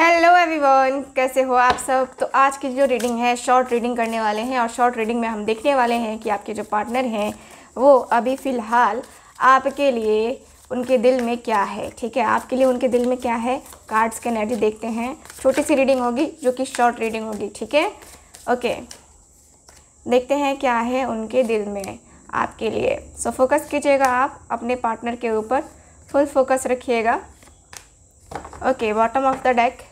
Hello everyone कैसे हो आप सब तो आज की जो रीडिंग है शॉर्ट रीडिंग करने वाले हैं और शॉर्ट रीडिंग में हम देखने वाले हैं कि आपके जो पार्टनर हैं वो अभी फ़िलहाल आपके लिए उनके दिल में क्या है ठीक है आपके लिए उनके दिल में क्या है कार्ड्स के एनर्जी देखते हैं छोटी सी रीडिंग होगी जो कि शॉर्ट रीडिंग होगी ठीक है ओके देखते हैं क्या है उनके दिल में आपके लिए सो फोकस कीजिएगा आप अपने पार्टनर के ऊपर फुल फोकस रखिएगा okay bottom of the deck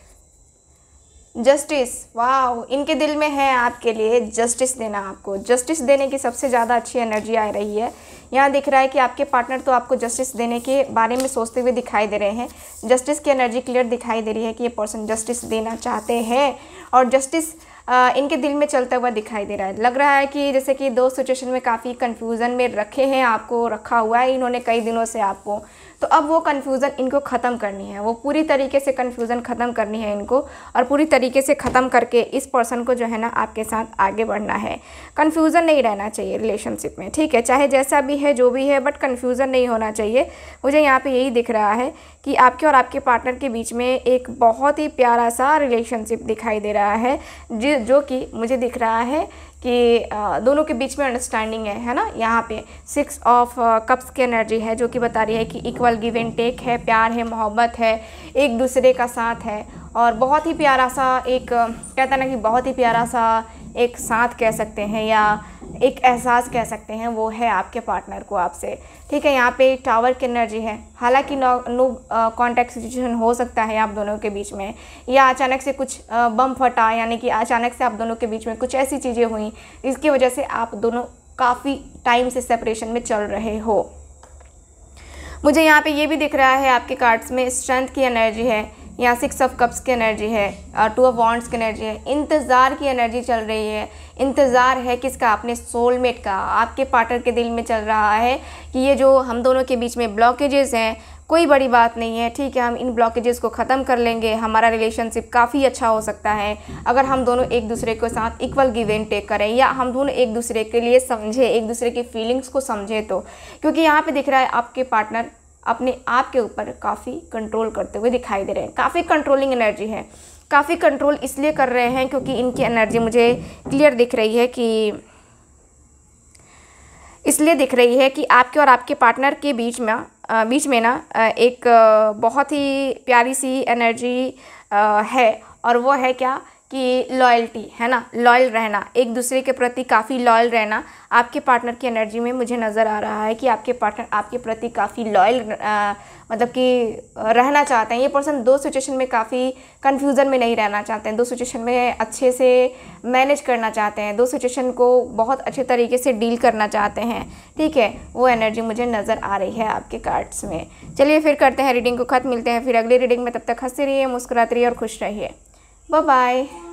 justice वाह इनके दिल में है आपके लिए जस्टिस देना आपको जस्टिस देने की सबसे ज़्यादा अच्छी एनर्जी आ रही है यहाँ दिख रहा है कि आपके पार्टनर तो आपको जस्टिस देने के बारे में सोचते हुए दिखाई दे रहे हैं जस्टिस की एनर्जी क्लियर दिखाई दे रही है कि ये पर्सन जस्टिस देना चाहते हैं और जस्टिस इनके दिल में चलता हुआ दिखाई दे रहा है लग रहा है कि जैसे कि दो सिचुएशन में काफ़ी कन्फ्यूज़न में रखे हैं आपको रखा हुआ है इन्होंने कई दिनों से आपको तो अब वो कन्फ्यूज़न इनको ख़त्म करनी है वो पूरी तरीके से कन्फ्यूज़न ख़त्म करनी है इनको और पूरी तरीके से ख़त्म करके इस पर्सन को जो है ना आपके साथ आगे बढ़ना है कन्फ्यूज़न नहीं रहना चाहिए रिलेशनशिप में ठीक है चाहे जैसा भी है जो भी है बट कन्फ्यूज़न नहीं होना चाहिए मुझे यहाँ पर यही दिख रहा है कि आपके और आपके पार्टनर के बीच में एक बहुत ही प्यारा सा रिलेशनशिप दिखाई दे रहा है जो कि मुझे दिख रहा है कि दोनों के बीच में अंडरस्टैंडिंग है है ना यहाँ पे सिक्स ऑफ कप्स की एनर्जी है जो कि बता रही है कि इक्वल गिव एंड टेक है प्यार है मोहब्बत है एक दूसरे का साथ है और बहुत ही प्यारा सा एक कहता ना कि बहुत ही प्यारा सा एक साथ कह सकते हैं या एक एहसास कह सकते हैं वो है आपके पार्टनर को आपसे ठीक है यहाँ पे टावर की एनर्जी है हालांकि नो नो कॉन्टैक्ट सिचुएशन हो सकता है आप दोनों के बीच में या अचानक से कुछ बम uh, फटा यानी कि अचानक से आप दोनों के बीच में कुछ ऐसी चीज़ें हुई जिसकी वजह से आप दोनों काफ़ी टाइम से सेपरेशन में चल रहे हो मुझे यहाँ पे ये भी दिख रहा है आपके कार्ड्स में स्ट्रेंथ की एनर्जी है यहाँ सिक्स ऑफ कप्स की एनर्जी है और टू ऑफ वॉन्ट्स की एनर्जी है इंतज़ार की एनर्जी चल रही है इंतज़ार है किसका अपने सोलमेट का आपके पार्टनर के दिल में चल रहा है कि ये जो हम दोनों के बीच में ब्लॉकेजेस हैं कोई बड़ी बात नहीं है ठीक है हम इन ब्लॉकेजेस को ख़त्म कर लेंगे हमारा रिलेशनशिप काफ़ी अच्छा हो सकता है अगर हम दोनों एक दूसरे के साथ इक्वल गिव एंड टेक करें या हम दोनों एक दूसरे के लिए समझें एक दूसरे की फीलिंग्स को समझें तो क्योंकि यहाँ पे दिख रहा है आपके पार्टनर अपने आप के ऊपर काफ़ी कंट्रोल करते हुए दिखाई दे रहे हैं काफ़ी कंट्रोलिंग एनर्जी है काफ़ी कंट्रोल इसलिए कर रहे हैं क्योंकि इनकी एनर्जी मुझे क्लियर दिख रही है कि इसलिए दिख रही है कि आपके और आपके पार्टनर के बीच में बीच में ना एक बहुत ही प्यारी सी एनर्जी है और वो है क्या कि लॉयल्टी है ना लॉयल रहना एक दूसरे के प्रति काफ़ी लॉयल रहना आपके पार्टनर की एनर्जी में मुझे नज़र आ रहा है कि आपके पार्टनर आपके प्रति काफ़ी लॉयल मतलब कि रहना चाहते हैं ये पर्सन दो सिचुएशन में काफ़ी कन्फ्यूज़न में नहीं रहना चाहते हैं दो सिचुएशन में अच्छे से मैनेज करना चाहते हैं दो सिचुएशन को बहुत अच्छे तरीके से डील करना चाहते हैं ठीक है वो एनर्जी मुझे नज़र आ रही है आपके कार्ड्स में चलिए फिर करते हैं रीडिंग को ख़त्म मिलते हैं फिर अगली रीडिंग में तब तक हंसते रहिए मुस्कुराते रहिए और खुश रहिए Bye bye.